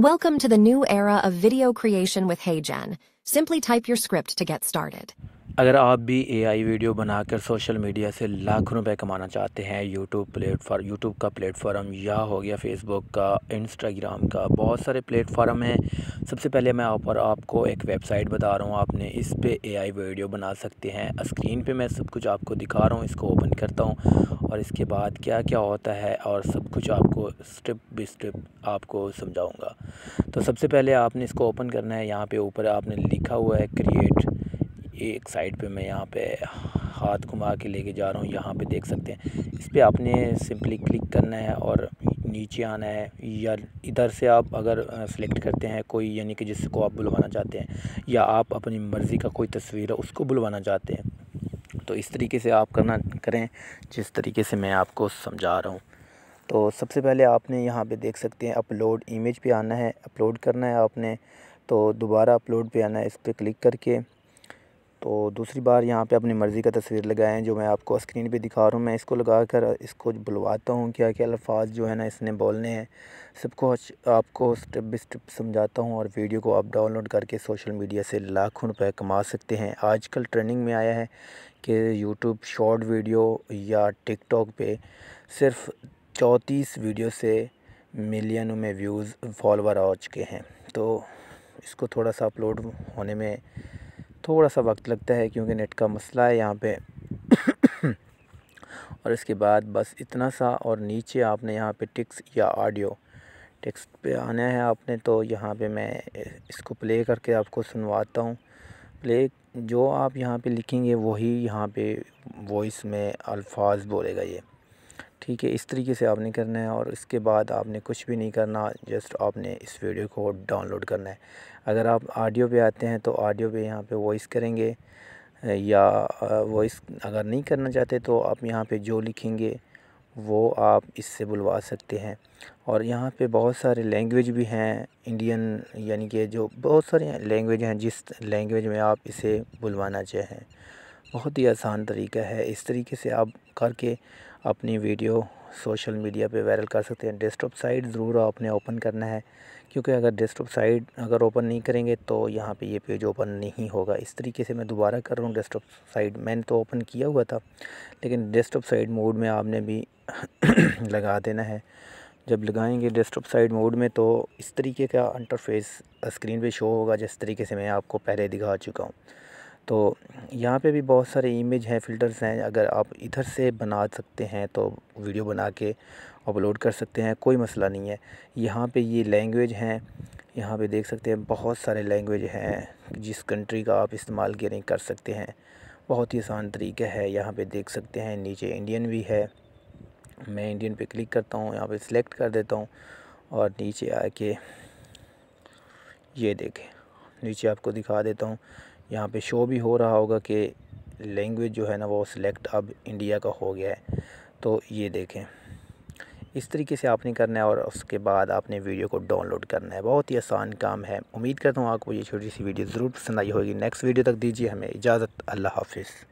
Welcome to the new era of video creation with HeyGen. Simply type your script to get started. अगर आप भी AI video बनाकर social media से लाखों रुपए कमाना चाहते हैं यूट्यूब प्लेटफॉर्म यूट्यूब का प्लेटफॉर्म या हो गया फेसबुक का इंस्टाग्राम का बहुत सारे प्लेटफॉर्म हैं सबसे पहले मैं आप आपको एक वेबसाइट बता रहा हूँ आपने इस पे एआई वीडियो बना सकते हैं स्क्रीन पे मैं सब कुछ आपको दिखा रहा हूँ इसको ओपन करता हूँ और इसके बाद क्या क्या होता है और सब कुछ आपको स्टेप बाई स्टेप आपको समझाऊँगा तो सबसे पहले आपने इसको ओपन करना है यहाँ पर ऊपर आपने लिखा हुआ है क्रिएट एक साइड पे मैं यहाँ पे हाथ घुमा के लेके जा रहा हूँ यहाँ पे देख सकते हैं इस पर आपने सिंपली क्लिक करना है और नीचे आना है या इधर से आप अगर सेलेक्ट करते हैं कोई यानी कि जिसको आप बुलवाना चाहते हैं या आप अपनी मर्ज़ी का कोई तस्वीर है उसको बुलवाना चाहते हैं तो इस तरीके से आप करना करें जिस तरीके से मैं आपको समझा रहा हूँ तो सबसे पहले आपने यहाँ पे देख सकते हैं अपलोड इमेज पे आना है अपलोड करना है आपने तो दोबारा अपलोड पे आना है इस पर क्लिक करके तो दूसरी बार यहाँ पे अपनी मर्ज़ी का तस्वीर लगाएं जो मैं आपको स्क्रीन पे दिखा रहा हूँ मैं इसको लगा कर इसको बुलवाता हूँ क्या क्या अल्फाज जो है ना इसने बोलने हैं सबको आपको स्टेप बाई स्टेप समझाता हूँ और वीडियो को आप डाउनलोड करके सोशल मीडिया से लाखों रुपए कमा सकते हैं आजकल ट्रेंडिंग में आया है कि यूट्यूब शॉर्ट वीडियो या टिकट पर सिर्फ चौंतीस वीडियो से मिलियनों में व्यूज़ फॉलोअर आ चुके हैं तो इसको थोड़ा सा अपलोड होने में थोड़ा सा वक्त लगता है क्योंकि नेट का मसला है यहाँ पे और इसके बाद बस इतना सा और नीचे आपने यहाँ पे टिक्स या ऑडियो टिक्स पे आना है आपने तो यहाँ पे मैं इसको प्ले करके आपको सुनवाता हूँ प्ले जो आप यहाँ पे लिखेंगे वही यहाँ पे वॉइस में अल्फाज बोलेगा ये ठीक है इस तरीके से आपने करना है और इसके बाद आपने कुछ भी नहीं करना जस्ट आपने इस वीडियो को डाउनलोड करना है अगर आप ऑडियो पे आते हैं तो ऑडियो पे यहाँ पे वॉइस करेंगे या वॉइस अगर नहीं करना चाहते तो आप यहाँ पे जो लिखेंगे वो आप इससे बुलवा सकते हैं और यहाँ पे बहुत सारे लैंग्वेज भी हैं इंडियन यानी कि जो बहुत सारे लैंग्वेज हैं जिस लैंग्वेज में आप इसे बुलवाना चाहें बहुत ही आसान तरीका है इस तरीके से आप करके अपनी वीडियो सोशल मीडिया पे वायरल कर सकते हैं डेस्कटॉप साइट ज़रूर आपने ओपन करना है क्योंकि अगर डेस्कटॉप साइट अगर ओपन नहीं करेंगे तो यहाँ पे ये पेज ओपन नहीं होगा इस तरीके से मैं दोबारा कर रहा हूँ डेस्कटॉप साइट मैंने तो ओपन किया हुआ था लेकिन डेस्कटॉप साइट मोड में आपने भी लगा देना है जब लगाएंगे डेस्कटॉप साइड मोड में तो इस तरीके का इंटरफेस स्क्रीन पे शो होगा जिस तरीके से मैं आपको पहले दिखा चुका हूँ तो यहाँ पे भी बहुत सारे इमेज हैं फ़िल्टर्स हैं अगर आप इधर से बना सकते हैं तो वीडियो बना के अपलोड कर सकते हैं कोई मसला नहीं है यहाँ पे ये लैंग्वेज हैं यहाँ पे देख सकते हैं बहुत सारे लैंग्वेज हैं जिस कंट्री का आप इस्तेमाल नहीं कर सकते हैं बहुत ही आसान तरीका है यहाँ पे देख सकते हैं नीचे इंडियन भी है मैं इंडियन पे क्लिक करता हूँ यहाँ पे सिलेक्ट कर देता हूँ और नीचे आके ये देखें नीचे आपको दिखा देता हूँ यहाँ पे शो भी हो रहा होगा कि लैंग्वेज जो है ना वो सिलेक्ट अब इंडिया का हो गया है तो ये देखें इस तरीके से आपने करना है और उसके बाद आपने वीडियो को डाउनलोड करना है बहुत ही आसान काम है उम्मीद करता हूँ आपको ये छोटी सी वीडियो ज़रूर पसंद आई होगी नेक्स्ट वीडियो तक दीजिए हमें इजाज़त अल्लाह हाफिज़